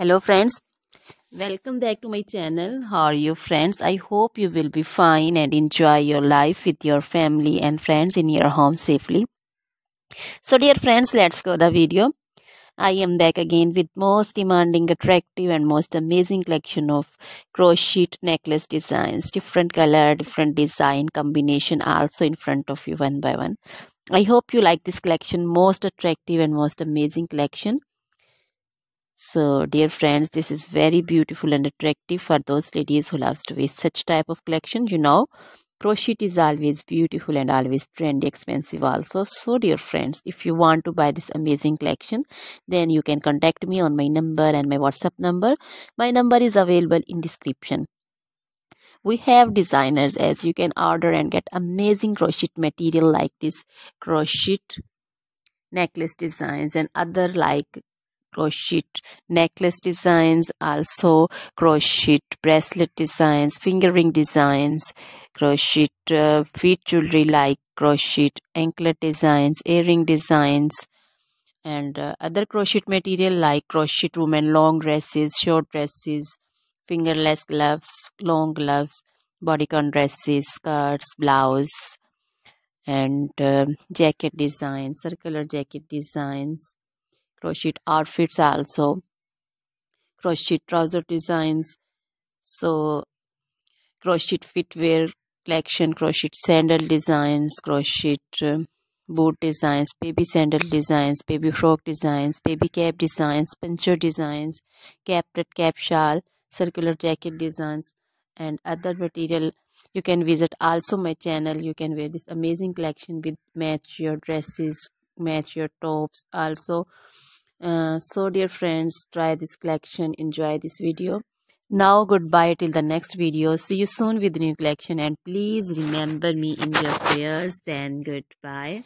hello friends welcome back to my channel how are you friends i hope you will be fine and enjoy your life with your family and friends in your home safely so dear friends let's go the video i am back again with most demanding attractive and most amazing collection of crochet necklace designs different color different design combination also in front of you one by one i hope you like this collection most attractive and most amazing collection so dear friends, this is very beautiful and attractive for those ladies who loves to wear such type of collection. You know, crochet is always beautiful and always trendy, expensive also. So dear friends, if you want to buy this amazing collection, then you can contact me on my number and my WhatsApp number. My number is available in description. We have designers as you can order and get amazing crochet material like this crochet necklace designs and other like crochet necklace designs also crochet bracelet designs finger ring designs crochet uh, feet jewelry like crochet anklet designs earring designs and uh, other crochet material like crochet women long dresses short dresses fingerless gloves long gloves bodycon dresses skirts blouse and uh, jacket designs circular jacket designs crochet outfits also crochet trouser designs so crochet fitwear collection crochet sandal designs crochet um, boot designs baby sandal designs baby frog designs baby cap designs poncho designs caplet cap shawl circular jacket designs and other material you can visit also my channel you can wear this amazing collection with match your dresses match your tops also uh, so dear friends try this collection enjoy this video now goodbye till the next video see you soon with new collection and please remember me in your prayers then goodbye